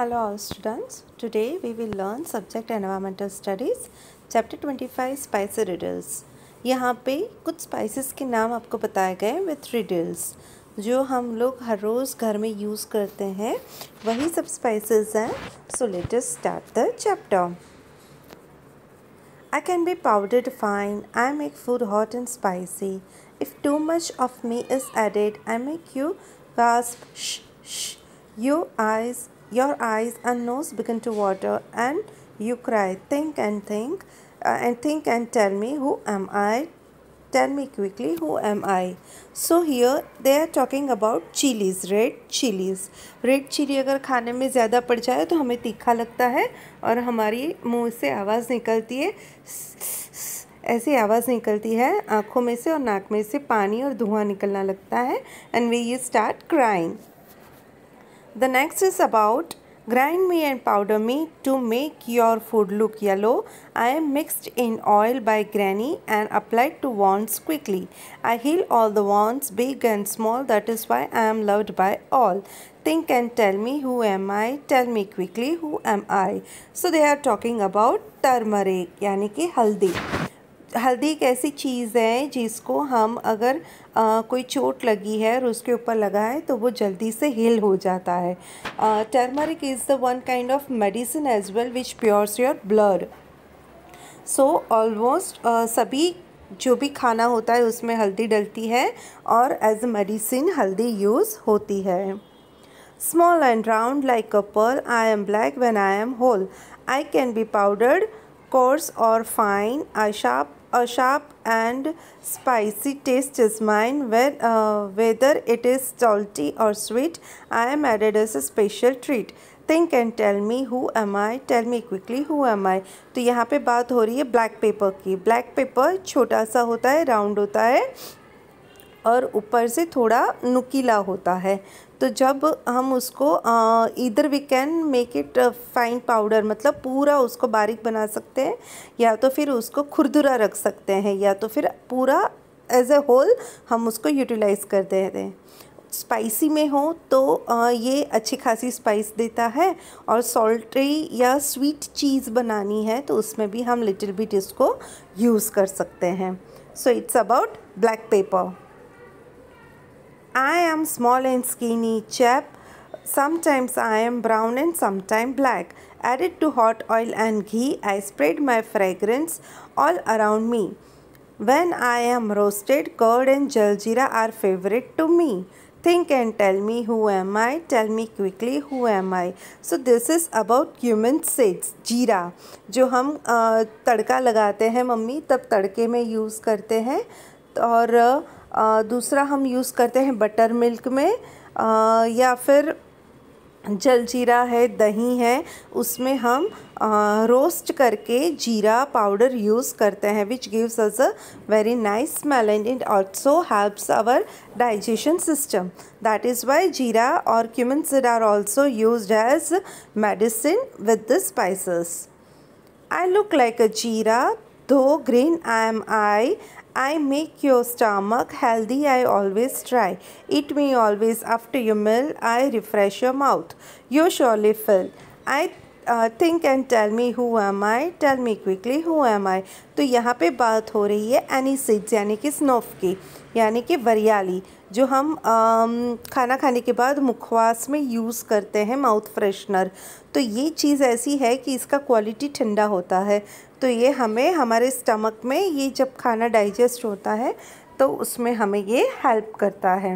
hello students students we will learn subject environmental studies chapter twenty five spices riddles यहाँ पे कुछ spices के नाम आपको बताए गए हैं विथ रिडल्स जो हम लोग हर रोज़ घर में यूज़ करते हैं वही सब स्पाइसेस हैं so let start the chapter I can be powdered fine I make food hot and spicy if too much of me is added I make you gasp you eyes your eyes and nose begin to water and you cry think and think uh, and think and tell me who am i tell me quickly who am i so here they are talking about chilies red chilies red chili agar khane mein zyada pad jaye to hame तीखा lagta hai aur hamari muh se आवाज़ nikalti hai ऐसी आवाज़ निकलती है आँखों में से और नाक में से पानी और धुआं निकलना लगता है and we you start crying The next is about grind me and powder me to make your food look yellow. I am mixed in oil by granny and applied to wands quickly. I heal all the wands big and small that is why I am loved by all. Think and tell me who am I? Tell me quickly who am I? So they are talking about turmeric yani ki haldi. हल्दी एक ऐसी चीज़ है जिसको हम अगर आ, कोई चोट लगी है और उसके ऊपर लगा है तो वो जल्दी से हील हो जाता है turmeric is the one kind of medicine as well which pures your blood so almost सभी जो भी खाना होता है उसमें हल्दी डलती है और एज मेडिसिन हल्दी यूज़ होती है small and round like a pearl I am black when I am whole I can be powdered coarse और fine I sharp a sharp and spicy taste is mine when, uh, whether it is salty or sweet i am added as a special treat think and tell me who am i tell me quickly who am i to yahan pe baat ho rahi hai black pepper ki black pepper chhota sa hota hai round hota hai और ऊपर से थोड़ा नुकीला होता है तो जब हम उसको इधर we can make it fine powder मतलब पूरा उसको बारीक बना सकते हैं या तो फिर उसको खुरदुरा रख सकते हैं या तो फिर पूरा एज ए होल हम उसको यूटिलाइज़ कर रहे हैं स्पाइसी में हो तो ये अच्छी खासी स्पाइस देता है और सॉल्टी या स्वीट चीज़ बनानी है तो उसमें भी हम लिटिल बिट इसको यूज़ कर सकते हैं so it's about black pepper I am small and skinny chap. Sometimes I am brown and sometimes black. Added to hot oil and ghee, I spread my fragrance all around me. When I am roasted, curd and jaljeera are favorite to me. Think and tell me who am I? Tell me quickly who am I? So this is about cumin seeds, jeera, जो हम तड़का लगाते हैं mummy तब तड़के में use करते हैं और दूसरा हम यूज़ करते हैं बटर मिल्क में आ, या फिर जलजीरा है दही है उसमें हम आ, रोस्ट करके जीरा पाउडर यूज़ करते हैं which gives us a very nice smell and it also helps our digestion system that is why jeera और cumin seed are also use as medicine with the spices look like a jeera though green I am I I make your stomach healthy I always try. Eat me always after your meal I refresh your mouth. You surely fill. I uh, think and tell me who am I tell me quickly who am I तो यहाँ पे बात हो रही है any एनिसिड्स यानी कि स्नोफ की यानी कि वरियाली जो हम uh, खाना खाने के बाद मुखवास में यूज़ करते हैं माउथ फ्रेशनर तो ये चीज़ ऐसी है कि इसका क्वालिटी ठंडा होता है तो ये हमें हमारे स्टमक में ये जब खाना डाइजेस्ट होता है तो उसमें हमें ये हेल्प करता है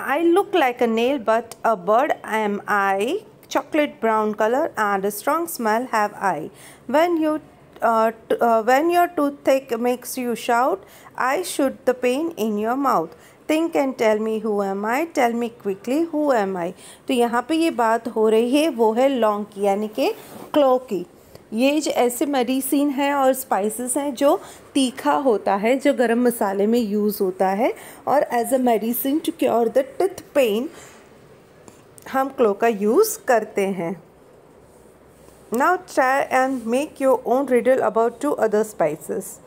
I look like a nail but a bird I am I chocolate brown colour and a strong smell have I when you when your toothache makes you shout I soothe the pain in your mouth think and tell me who am I tell me quickly who am I तो यहाँ पर ये बात हो रही है वो है लॉन्ग की यानी कि क्लो की ये ऐसे मेडिसिन हैं और स्पाइसेस हैं जो तीखा होता है जो गरम मसाले में यूज़ होता है और as a medicine to cure the teeth pain हम क्लो का यूज़ करते हैं now try and make your own riddle about two other spices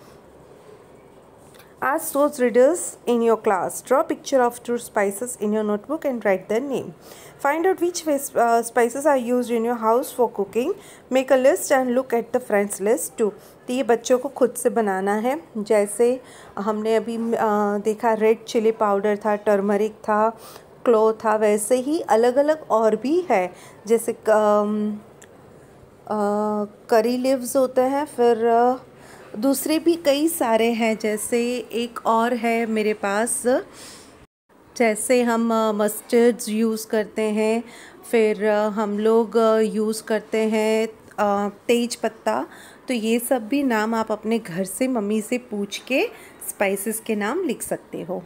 Ask those riddles in your class. Draw a picture of two spices in your notebook and write their name. Find out which uh, spices are used in your house for cooking. Make a list and look at the friends list too. तो ये बच्चों को खुद से बनाना है जैसे हमने अभी आ, देखा रेड चिली पाउडर था टर्मरिक था क्लो था वैसे ही अलग अलग और भी है जैसे आ, आ, करी लिव्स होते हैं फिर दूसरे भी कई सारे हैं जैसे एक और है मेरे पास जैसे हम मस्टर्ड्स यूज़ करते हैं फिर हम लोग यूज़ करते हैं तेज पत्ता तो ये सब भी नाम आप अपने घर से मम्मी से पूछ के स्पाइसेस के नाम लिख सकते हो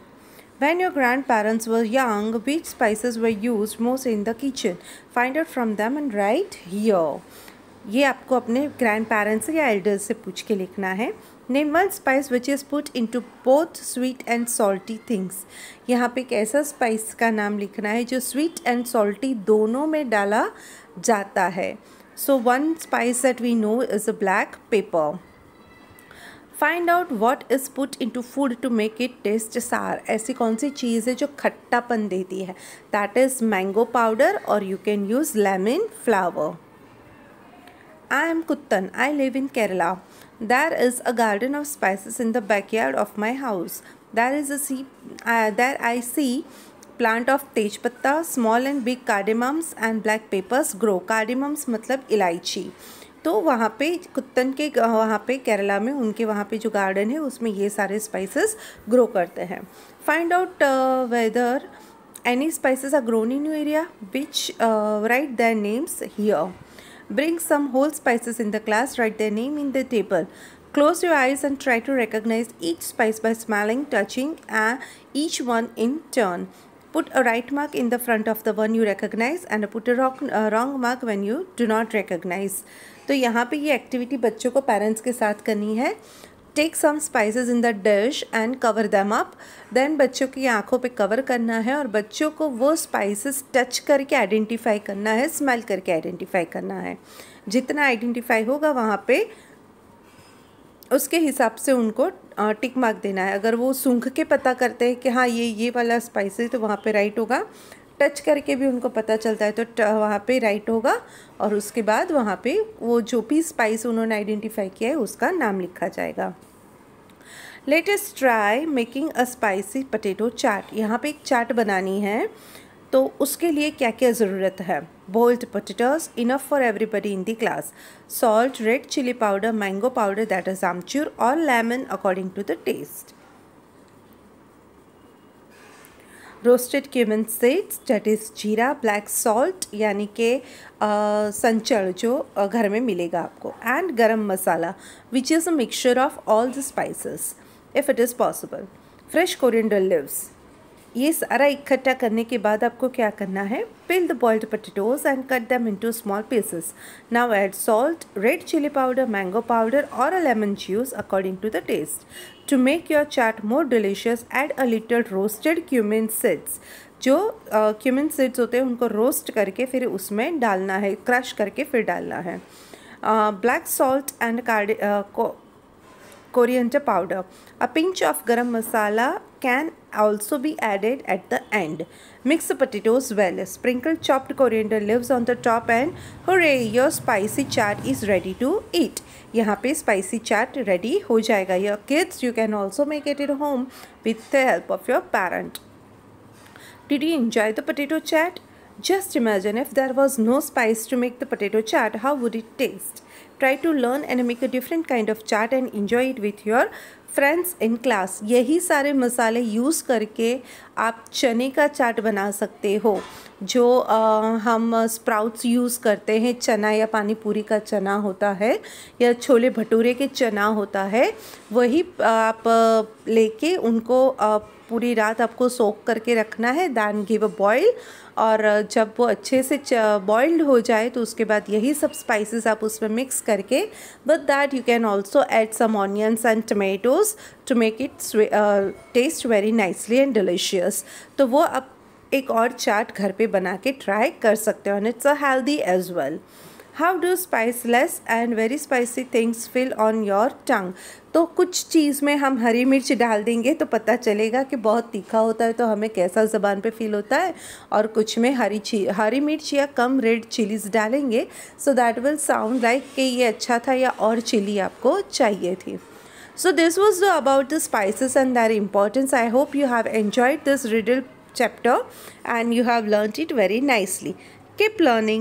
when your grandparents were young which spices were use most in the kitchen find out from them and write here ये आपको अपने ग्रैंड पेरेंट्स या एल्डर्स से पूछ के लिखना है name one spice which is put to both sweet and salty things यहाँ पे एक ऐसा स्पाइस का नाम लिखना है जो स्वीट एंड सॉल्टी दोनों में डाला जाता है so one spice that we know is a black pepper find out what is put into food to make it taste sour ऐसी कौन सी चीज़ है जो खट्टापन देती है दैट इज़ मैंगो पाउडर और you can use lemon flower I am Kuttan. I live in Kerala. There is a garden of spices in the backyard of my house. There is a see, uh, there I see plant of tejpatta, small and big cardamoms and black peppers grow. Cardamoms मतलब इलायची तो वहाँ पे कुत्तन के वहाँ पे केरला में उनके वहाँ पे जो गार्डन है उसमें ये सारे स्पाइसेस ग्रो करते हैं find out whether any spices are grown in you area which write their names here Bring some whole spices in the class write their name in the table. Close your eyes and try to recognize each spice by smelling, touching uh, each one in turn. Put a right mark in the front of the one you recognize and put a wrong, uh, wrong mark when you do not recognize. तो यहाँ पे ये activity बच्चों को parents के साथ करनी है take some spices in the dish and cover them up then बच्चों की आंखों पे कवर करना है और बच्चों को वो स्पाइसेस टच करके आइडेंटिफाई करना है स्मेल करके आइडेंटिफाई करना है जितना आइडेंटिफाई होगा वहाँ पे उसके हिसाब से उनको टिक मार्क देना है अगर वो सूंघ के पता करते हैं कि हाँ ये ये वाला स्पाइस तो वहाँ पे राइट होगा टच करके भी उनको पता चलता है तो वहाँ पे राइट होगा और उसके बाद वहाँ पे वो जो भी स्पाइस उन्होंने आइडेंटिफाई किया है उसका नाम लिखा जाएगा latest try making a spicy potato chaat यहाँ पे एक चाट बनानी है तो उसके लिए क्या क्या ज़रूरत है boiled potatoes enough for everybody in the class salt red chilli powder mango powder that is amchur और lemon according to the taste roasted cumin seeds that is jeera black salt यानी कि संचर जो घर में मिलेगा आपको and garam masala which is a mixture of all the spices if it is possible fresh coriander leaves ये सारा इकट्ठा करने के बाद आपको क्या करना है peel the boiled potatoes and cut them into small pieces now add salt red chilli powder mango powder और a lemon juice according to the taste to make your chaat more delicious add a little roasted cumin seeds जो cumin uh, seeds होते हैं उनको roast करके फिर उसमें डालना है क्रश करके फिर डालना है ब्लैक सॉल्ट एंड कार्ड coriander powder. A pinch of garam masala can also be added at the end. Mix the potatoes well. Sprinkle chopped coriander leaves on the top and hooray your spicy chaat is ready to eat. यहाँ पे spicy chaat ready हो जाएगा Your kids you can also make it at home with the help of your parent. Did you enjoy the potato chaat? Just imagine if there was no spice to make the potato chaat, how would it taste? Try to learn and make a different kind of chaat and enjoy it with your friends in class यही सारे मसाले use करके आप चने का चाट बना सकते हो जो आ, हम स्प्राउट्स यूज़ करते हैं चना या पानी पूरी का चना होता है या छोले भटूरे के चना होता है वही आप लेके उनको आ, पूरी रात आपको सोख करके रखना है दैन गिव अ बॉयल और जब वो अच्छे से बॉइल्ड हो जाए तो उसके बाद यही सब स्पाइसेस आप उसमें मिक्स करके but that you can also add some onions and tomatoes to make it taste very nicely and delicious तो वो आप एक और चाट घर पे बना के ट्राई कर सकते हो and it's a healthy as well how do spiceless and very spicy things feel on your tongue तो कुछ चीज़ में हम हरी मिर्च डाल देंगे तो पता चलेगा कि बहुत तीखा होता है तो हमें कैसा ज़बान पे फील होता है और कुछ में हरी ची हरी मिर्च या कम रेड चिलीज डालेंगे so that will sound like कि ये अच्छा था या और चिली आपको चाहिए थी so this was about the spices and and importance I hope you have enjoyed this riddle chapter and you have learnt it very nicely. Keep learning.